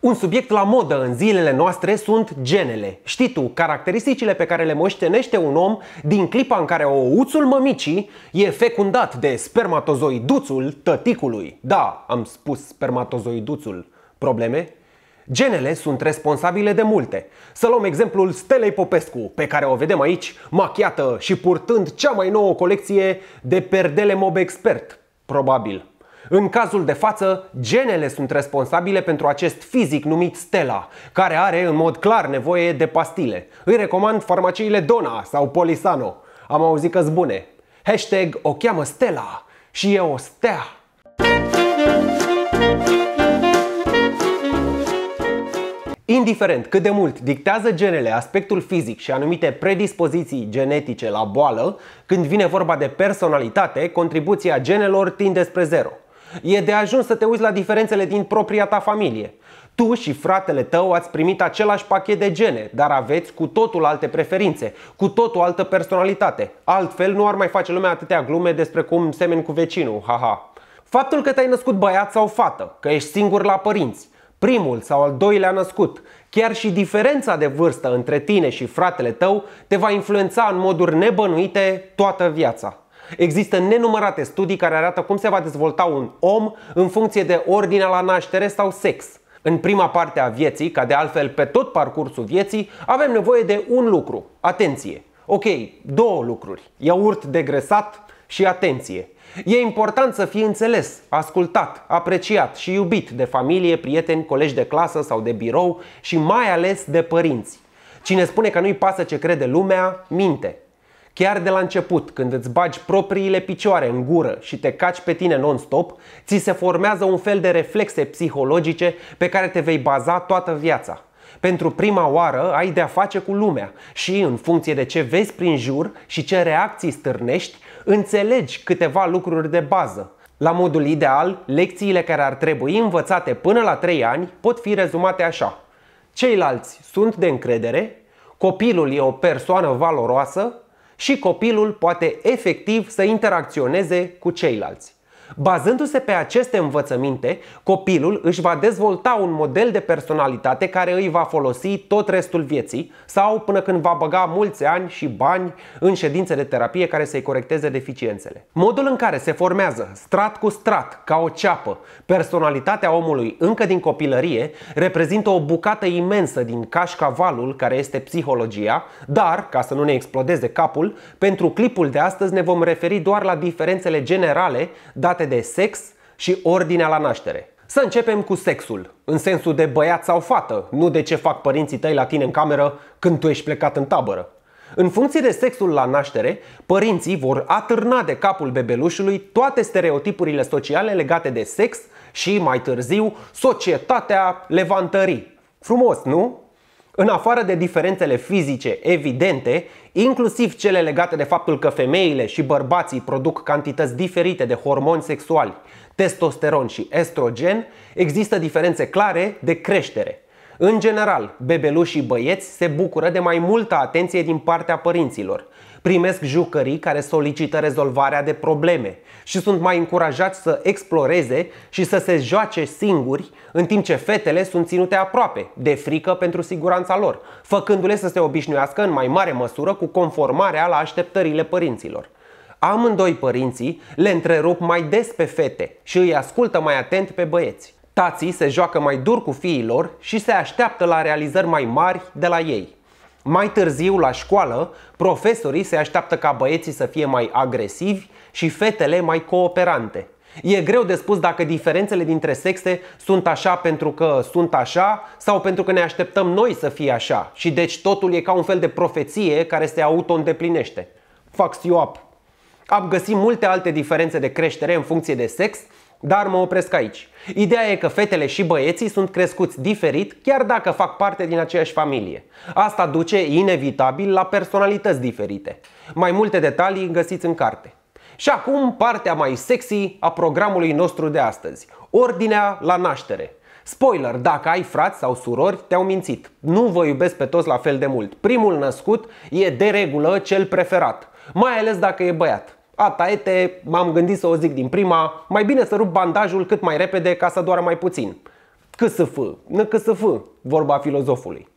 Un subiect la modă în zilele noastre sunt genele. Știi tu, caracteristicile pe care le moștenește un om din clipa în care ouțul mămicii e fecundat de spermatozoiduțul tăticului. Da, am spus spermatozoiduțul. Probleme? Genele sunt responsabile de multe. Să luăm exemplul Stelei Popescu, pe care o vedem aici, machiată și purtând cea mai nouă colecție de perdele mob expert. Probabil. În cazul de față, genele sunt responsabile pentru acest fizic numit Stella, care are în mod clar nevoie de pastile. Îi recomand farmaciile Dona sau Polisano. Am auzit că bune. Hashtag o cheamă Stella și e o stea. Indiferent cât de mult dictează genele aspectul fizic și anumite predispoziții genetice la boală, când vine vorba de personalitate, contribuția genelor tinde spre zero. E de ajuns să te uiți la diferențele din propria ta familie. Tu și fratele tău ați primit același pachet de gene, dar aveți cu totul alte preferințe, cu totul altă personalitate. Altfel nu ar mai face lumea atâtea glume despre cum semeni cu vecinul, haha. Faptul că te-ai născut băiat sau fată, că ești singur la părinți, primul sau al doilea născut, chiar și diferența de vârstă între tine și fratele tău te va influența în moduri nebănuite toată viața. Există nenumărate studii care arată cum se va dezvolta un om în funcție de ordinea la naștere sau sex. În prima parte a vieții, ca de altfel pe tot parcursul vieții, avem nevoie de un lucru. Atenție! Ok, două lucruri. Iaurt degresat și atenție. E important să fii înțeles, ascultat, apreciat și iubit de familie, prieteni, colegi de clasă sau de birou și mai ales de părinți. Cine spune că nu-i pasă ce crede lumea, minte. Chiar de la început, când îți bagi propriile picioare în gură și te caci pe tine non-stop, ți se formează un fel de reflexe psihologice pe care te vei baza toată viața. Pentru prima oară ai de-a face cu lumea și, în funcție de ce vezi prin jur și ce reacții stârnești, înțelegi câteva lucruri de bază. La modul ideal, lecțiile care ar trebui învățate până la 3 ani pot fi rezumate așa. Ceilalți sunt de încredere, copilul e o persoană valoroasă, și copilul poate efectiv să interacționeze cu ceilalți. Bazându-se pe aceste învățăminte, copilul își va dezvolta un model de personalitate care îi va folosi tot restul vieții sau până când va băga mulți ani și bani în ședințe de terapie care să-i corecteze deficiențele. Modul în care se formează, strat cu strat, ca o ceapă, personalitatea omului încă din copilărie, reprezintă o bucată imensă din cașcavalul care este psihologia, dar, ca să nu ne explodeze capul, pentru clipul de astăzi ne vom referi doar la diferențele generale date legate de sex și ordinea la naștere. Să începem cu sexul, în sensul de băiat sau fată, nu de ce fac părinții tăi la tine în cameră când tu ești plecat în tabără. În funcție de sexul la naștere, părinții vor atârna de capul bebelușului toate stereotipurile sociale legate de sex și, mai târziu, societatea levantării. Frumos, nu? În afară de diferențele fizice evidente, inclusiv cele legate de faptul că femeile și bărbații produc cantități diferite de hormoni sexuali, testosteron și estrogen, există diferențe clare de creștere. În general, bebelușii băieți se bucură de mai multă atenție din partea părinților primesc jucării care solicită rezolvarea de probleme și sunt mai încurajați să exploreze și să se joace singuri, în timp ce fetele sunt ținute aproape, de frică pentru siguranța lor, făcându-le să se obișnuiască în mai mare măsură cu conformarea la așteptările părinților. Amândoi părinții le întrerup mai des pe fete și îi ascultă mai atent pe băieți. Tații se joacă mai dur cu fiilor și se așteaptă la realizări mai mari de la ei. Mai târziu, la școală, profesorii se așteaptă ca băieții să fie mai agresivi și fetele mai cooperante. E greu de spus dacă diferențele dintre sexe sunt așa pentru că sunt așa sau pentru că ne așteptăm noi să fie așa și deci totul e ca un fel de profeție care se auto-îndeplinește. Fax you up! Am găsit multe alte diferențe de creștere în funcție de sex dar mă opresc aici. Ideea e că fetele și băieții sunt crescuți diferit, chiar dacă fac parte din aceeași familie. Asta duce inevitabil la personalități diferite. Mai multe detalii găsiți în carte. Și acum partea mai sexy a programului nostru de astăzi. Ordinea la naștere. Spoiler, dacă ai frați sau surori, te-au mințit. Nu vă iubesc pe toți la fel de mult. Primul născut e de regulă cel preferat, mai ales dacă e băiat. A, taete, m-am gândit să o zic din prima, mai bine să rup bandajul cât mai repede ca să doară mai puțin. Câsăf, năcăsăf, vorba filozofului.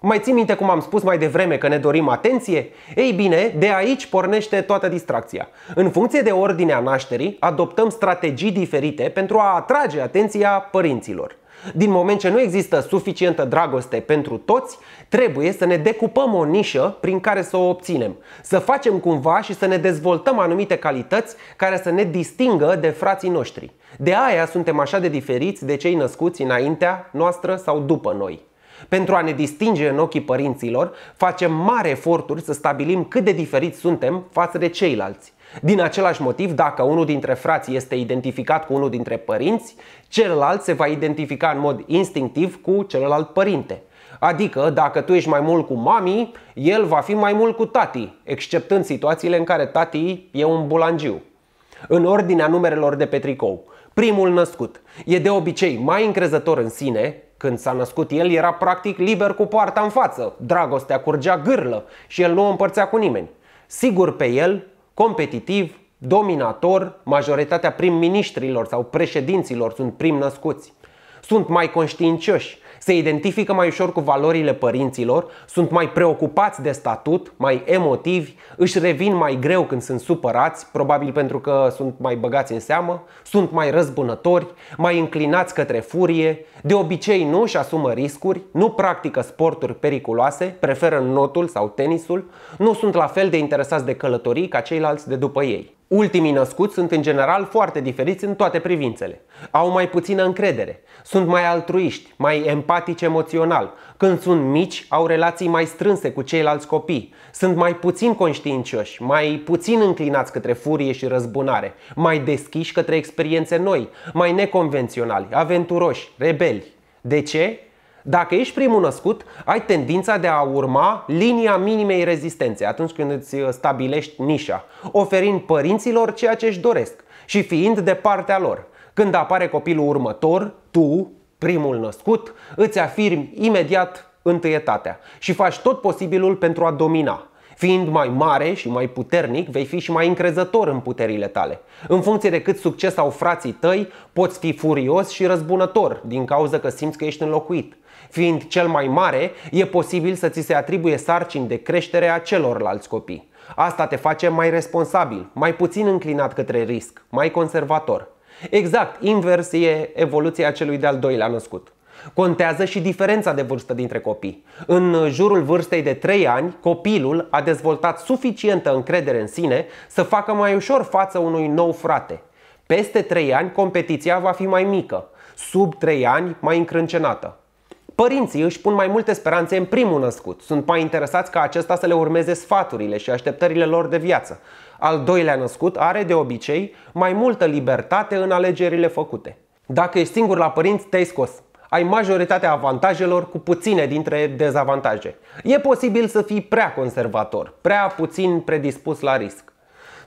Mai ții minte cum am spus mai devreme că ne dorim atenție? Ei bine, de aici pornește toată distracția. În funcție de ordinea nașterii, adoptăm strategii diferite pentru a atrage atenția părinților. Din moment ce nu există suficientă dragoste pentru toți, trebuie să ne decupăm o nișă prin care să o obținem. Să facem cumva și să ne dezvoltăm anumite calități care să ne distingă de frații noștri. De aia suntem așa de diferiți de cei născuți înaintea noastră sau după noi. Pentru a ne distinge în ochii părinților, facem mari eforturi să stabilim cât de diferiți suntem față de ceilalți. Din același motiv, dacă unul dintre frați este identificat cu unul dintre părinți, celălalt se va identifica în mod instinctiv cu celălalt părinte. Adică, dacă tu ești mai mult cu mami, el va fi mai mult cu tati, exceptând situațiile în care tati e un bulangiu. În ordinea numerelor de pe tricou, primul născut e de obicei mai încrezător în sine, când s-a născut el era practic liber cu poarta în față, dragostea curgea gârlă și el nu o împărțea cu nimeni. Sigur pe el, competitiv, dominator, majoritatea prim-ministrilor sau președinților sunt prim-născuți. Sunt mai conștiincioși, se identifică mai ușor cu valorile părinților, sunt mai preocupați de statut, mai emotivi, își revin mai greu când sunt supărați, probabil pentru că sunt mai băgați în seamă, sunt mai răzbunători, mai înclinați către furie, de obicei nu își asumă riscuri, nu practică sporturi periculoase, preferă notul sau tenisul, nu sunt la fel de interesați de călătorii ca ceilalți de după ei. Ultimii născuți sunt în general foarte diferiți în toate privințele. Au mai puțină încredere, sunt mai altruiști, mai empatici emoțional. Când sunt mici, au relații mai strânse cu ceilalți copii. Sunt mai puțin conștiincioși, mai puțin înclinați către furie și răzbunare, mai deschiși către experiențe noi, mai neconvenționali, aventuroși, rebeli. De ce? Dacă ești primul născut, ai tendința de a urma linia minimei rezistențe atunci când îți uh, stabilești nișa, oferind părinților ceea ce își doresc și fiind de partea lor. Când apare copilul următor, tu, primul născut, îți afirmi imediat întâietatea și faci tot posibilul pentru a domina, Fiind mai mare și mai puternic, vei fi și mai încrezător în puterile tale. În funcție de cât succes au frații tăi, poți fi furios și răzbunător din cauza că simți că ești înlocuit. Fiind cel mai mare, e posibil să ți se atribuie sarcini de creștere a celorlalți copii. Asta te face mai responsabil, mai puțin înclinat către risc, mai conservator. Exact, invers e evoluția celui de-al doilea născut. Contează și diferența de vârstă dintre copii. În jurul vârstei de 3 ani, copilul a dezvoltat suficientă încredere în sine să facă mai ușor față unui nou frate. Peste 3 ani, competiția va fi mai mică, sub 3 ani, mai încrâncenată. Părinții își pun mai multe speranțe în primul născut, sunt mai interesați ca acesta să le urmeze sfaturile și așteptările lor de viață. Al doilea născut are de obicei mai multă libertate în alegerile făcute. Dacă ești singur la părinți, te-ai scos ai majoritatea avantajelor cu puține dintre dezavantaje. E posibil să fii prea conservator, prea puțin predispus la risc.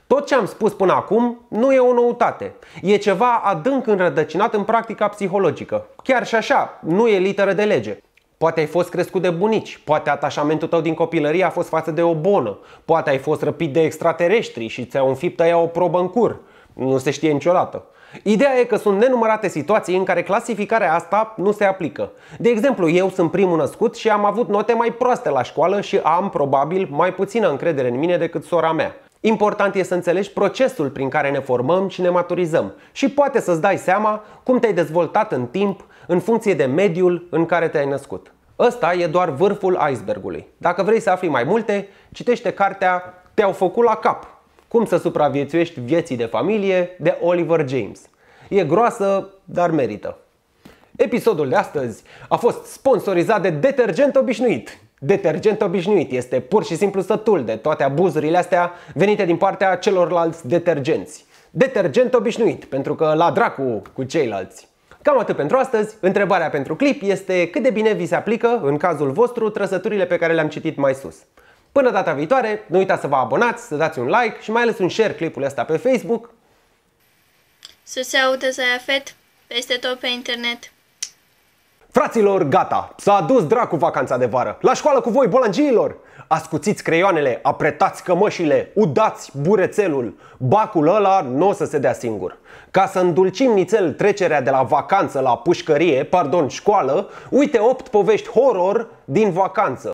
Tot ce am spus până acum nu e o noutate. E ceva adânc înrădăcinat în practica psihologică. Chiar și așa, nu e literă de lege. Poate ai fost crescut de bunici, poate atașamentul tău din copilărie a fost față de o bonă, poate ai fost răpit de extraterestri și ți-au înfipt aia o probă în cur. Nu se știe niciodată. Ideea e că sunt nenumărate situații în care clasificarea asta nu se aplică. De exemplu, eu sunt primul născut și am avut note mai proaste la școală și am, probabil, mai puțină încredere în mine decât sora mea. Important e să înțelegi procesul prin care ne formăm și ne maturizăm și poate să-ți dai seama cum te-ai dezvoltat în timp, în funcție de mediul în care te-ai născut. Ăsta e doar vârful icebergului. Dacă vrei să afli mai multe, citește cartea Te-au făcut la cap cum să supraviețuiești vieții de familie de Oliver James. E groasă, dar merită. Episodul de astăzi a fost sponsorizat de detergent obișnuit. Detergent obișnuit este pur și simplu sătul de toate abuzurile astea venite din partea celorlalți detergenți. Detergent obișnuit, pentru că la dracu cu ceilalți. Cam atât pentru astăzi. Întrebarea pentru clip este cât de bine vi se aplică, în cazul vostru, trăsăturile pe care le-am citit mai sus. Până data viitoare, nu uitați să vă abonați, să dați un like și mai ales un share clipul ăsta pe Facebook. Să se audă Fet peste tot pe internet. Fraților, gata! S-a adus dracu vacanța de vară! La școală cu voi, bolangiilor! Ascuțiți creioanele, apretați cămășile, udați burețelul. Bacul ăla nu o să se dea singur. Ca să îndulcim nițel trecerea de la vacanță la pușcărie, pardon, școală, uite 8 povești horror din vacanță.